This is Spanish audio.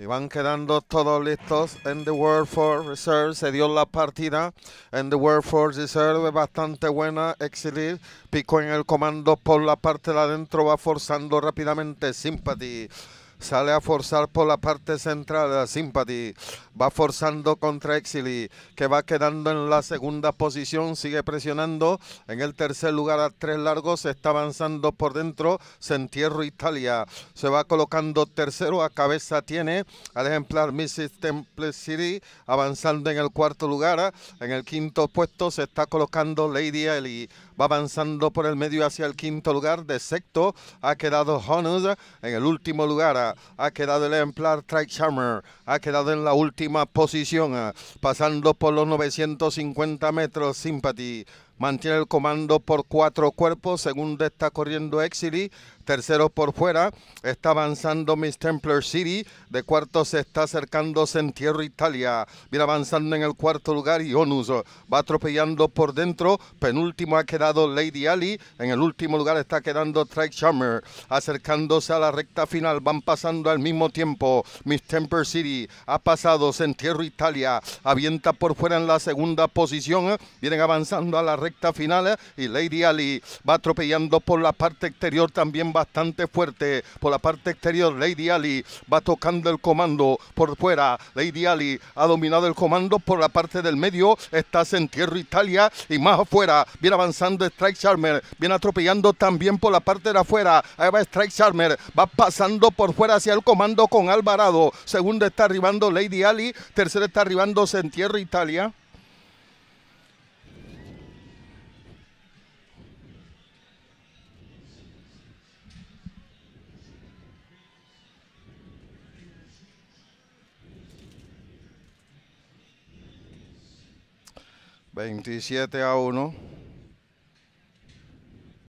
Y van quedando todos listos en The World for Reserve. Se dio la partida en The World for Reserve. Bastante buena. Exilir pico en el comando por la parte de adentro. Va forzando rápidamente. Sympathy. Sale a forzar por la parte central a Sympathy. Va forzando contra Exili, que va quedando en la segunda posición. Sigue presionando. En el tercer lugar a tres largos. Se está avanzando por dentro. Sentierro Italia. Se va colocando tercero. A cabeza tiene al ejemplar Mrs. Temple City. Avanzando en el cuarto lugar. En el quinto puesto se está colocando Lady Ellie. Va avanzando por el medio hacia el quinto lugar. De sexto ha quedado Honus. En el último lugar ha quedado el ejemplar Trike Ha quedado en la última posición, ah, pasando por los 950 metros. Sympathy mantiene el comando por cuatro cuerpos, segundo está corriendo Exili, tercero por fuera, está avanzando Miss Templar City, de cuarto se está acercando Sentiero Italia, viene avanzando en el cuarto lugar ...y Onus va atropellando por dentro, penúltimo ha quedado Lady Ali, en el último lugar está quedando Trike Charmer... acercándose a la recta final, van pasando al mismo tiempo Miss Templar City, ha pasado Sentiero Italia, avienta por fuera en la segunda posición, vienen avanzando a la recta final y Lady Ali va atropellando por la parte exterior también bastante fuerte. Por la parte exterior Lady Ali va tocando el comando por fuera. Lady Ali ha dominado el comando por la parte del medio. está en Italia y más afuera. Viene avanzando Strike Charmer. Viene atropellando también por la parte de afuera. Ahí va Strike Charmer. Va pasando por fuera hacia el comando con Alvarado. Segundo está arribando Lady Ali. Tercero está arribando en tierra Italia. 27 a 1.